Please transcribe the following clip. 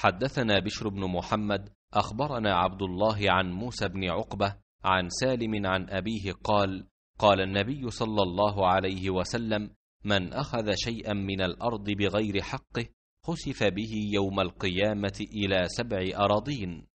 حدثنا بشر بن محمد اخبرنا عبد الله عن موسى بن عقبه عن سالم عن ابيه قال قال النبي صلى الله عليه وسلم من اخذ شيئا من الارض بغير حقه خسف به يوم القيامه الى سبع اراضين